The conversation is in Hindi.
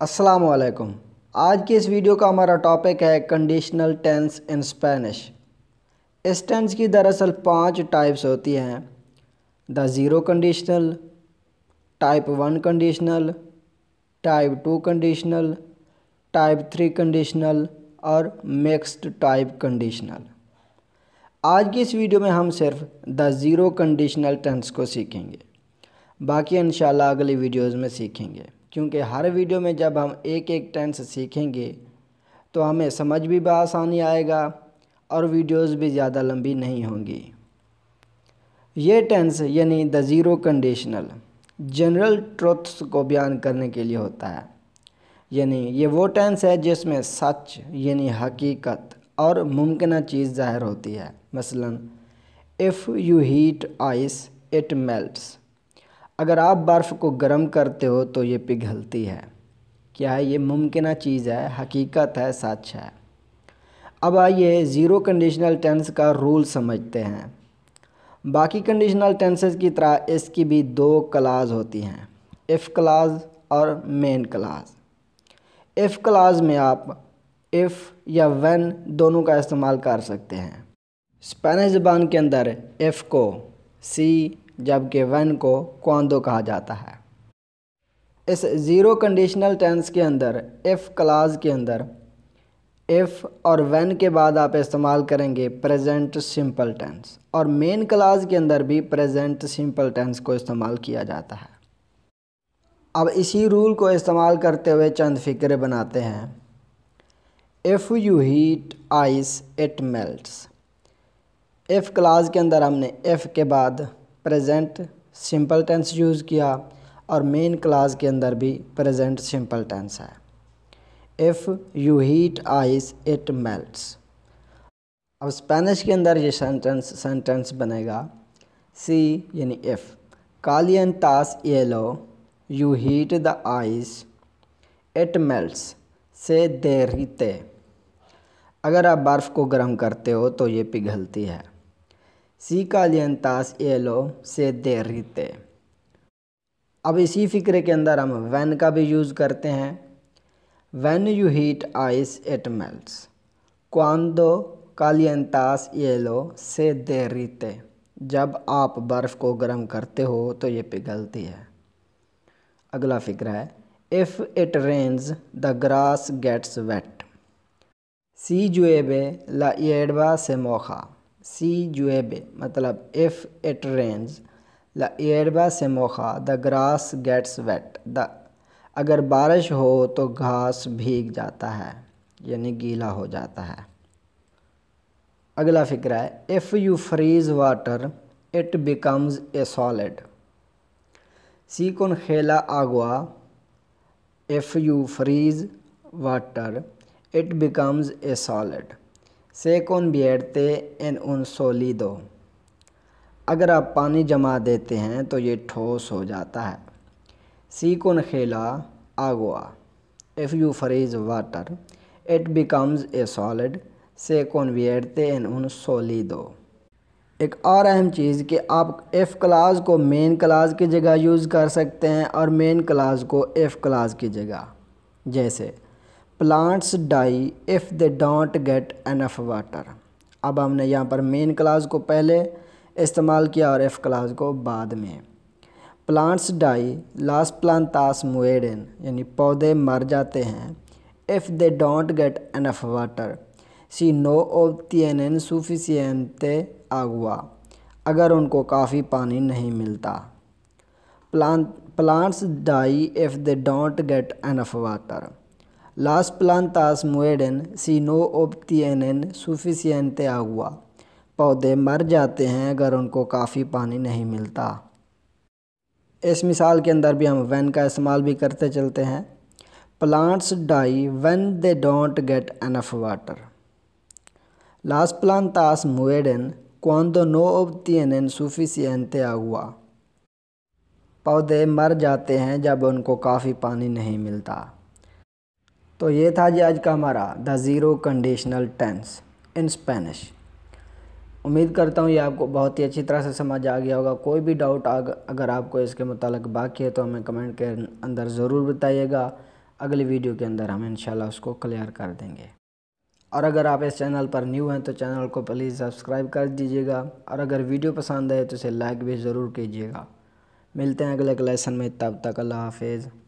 वालेकुम आज की इस वीडियो का हमारा टॉपिक है कंडीशनल टेंस इन स्पेनिश इस टेंस की दरअसल पांच टाइप्स होती हैं the zero conditional type one conditional type two conditional type three conditional और मिक्स्ड टाइप कंडीशनल आज की इस वीडियो में हम सिर्फ द ज़ीरो कंडीशनल टेंस को सीखेंगे बाकी इन अगली वीडियोज़ में सीखेंगे क्योंकि हर वीडियो में जब हम एक एक टेंस सीखेंगे तो हमें समझ भी आसानी आएगा और वीडियोस भी ज़्यादा लंबी नहीं होंगी ये टेंस यानी the zero conditional general truths को बयान करने के लिए होता है यानी ये वो टेंस है जिसमें सच यानी हकीकत और मुमकिन चीज़ ज़ाहिर होती है मसलन if you heat ice it melts अगर आप बर्फ़ को गर्म करते हो तो ये पिघलती है क्या है ये मुमकिन चीज़ है हकीकत है सच है अब आइए ज़ीरो कंडीशनल टेंस का रूल समझते हैं बाकी कंडीशनल टेंसेस की तरह इसकी भी दो क्लाज होती हैं इफ़ क्लाज और मेन क्लाज इफ़ क्लाज में आप इफ़ या वन दोनों का इस्तेमाल कर सकते हैं स्पेनिश ज़बान के अंदर इफ़ को सी जबकि वन को कौंदो कहा जाता है इस ज़ीरो कंडीशनल टेंस के अंदर इफ़ क्लाज के अंदर इफ़ और वन के बाद आप इस्तेमाल करेंगे प्रेजेंट सिंपल टेंस और मेन क्लाज के अंदर भी प्रेजेंट सिंपल टेंस को इस्तेमाल किया जाता है अब इसी रूल को इस्तेमाल करते हुए चंद फिक्र बनाते हैं if you heat ice it melt if clause के अंदर हमने इफ़ के बाद प्रेजेंट सिंपल टेंस यूज़ किया और मेन क्लास के अंदर भी प्रेजेंट सिंपल टेंस है if you heat ice it melts अब स्पेनिश के अंदर ये सेंटेंस सेंटेंस बनेगा सी यानी इफ़ कालियन कालियंतास येलो you heat the ice it melts से देरीते अगर आप बर्फ़ को गर्म करते हो तो ये पिघलती है si calientas hielo se derrite अब इसी फ़िक्र के अंदर हम वैन का भी यूज़ करते हैं when you heat ice it melts क्वांदो कालियंतास येलो से देरीते जब आप बर्फ़ को गर्म करते हो तो ये पिघलती है अगला फिक्र है if it rains the grass gets wet सी जुएबे ला एडवा से मोखा सी जुएबे मतलब इफ़ इट रेंज द एयरबा से मोखा द ग्रास गेट्स वेट द अगर बारिश हो तो घास भीग जाता है यानी गीला हो जाता है अगला फिक्र है if you freeze water it becomes a solid सी कौन खेला आगवा if you freeze water it becomes a solid से कन्वियरते एन उन सोलिदो अगर आप पानी जमा देते हैं तो ये ठोस हो जाता है सी सीकुन खेला आगुआ if you freeze water it becomes a solid से कन्वियरते एन उन सोलिदो एक और अहम चीज़ कि आप एफ़ क्लास को मेन क्लास की जगह यूज़ कर सकते हैं और मेन क्लास को एफ़ क्लास की जगह जैसे plants die if they don't get enough water अब हमने यहाँ पर मेन क्लास को पहले इस्तेमाल किया और एफ़ क्लास को बाद में प्लांट्स डाई लास्ट प्लांतास मुएडन यानी पौधे मर जाते हैं if they don't get enough water सी नो ओबतियन एन सूफिसियनते आगुआ अगर उनको काफ़ी पानी नहीं मिलता plant plants die if they don't get enough water Las plantas mueren si no obtienen suficiente agua. पौधे मर जाते हैं अगर उनको काफ़ी पानी नहीं मिलता इस मिसाल के अंदर भी हम वन का इस्तेमाल भी करते चलते हैं plants die when they don't get enough water लास प्लांतास मुएडन क्वांदो नो एन सुफिसियंते आगुआ पौधे मर जाते हैं जब उनको काफ़ी पानी नहीं मिलता तो ये था जी आज का हमारा the zero conditional tense in Spanish उम्मीद करता हूँ ये आपको बहुत ही अच्छी तरह से समझ आ गया होगा कोई भी डाउट अगर आपको इसके मुतालिक बाकी है तो हमें कमेंट के अंदर ज़रूर बताइएगा अगली वीडियो के अंदर हम इंशाल्लाह उसको क्लियर कर देंगे और अगर आप इस चैनल पर न्यू हैं तो चैनल को प्लीज़ सब्सक्राइब कर दीजिएगा और अगर वीडियो पसंद आए तो इसे लाइक भी ज़रूर कीजिएगा मिलते हैं अगले लेसन में तब तक अल्लाह हाफिज़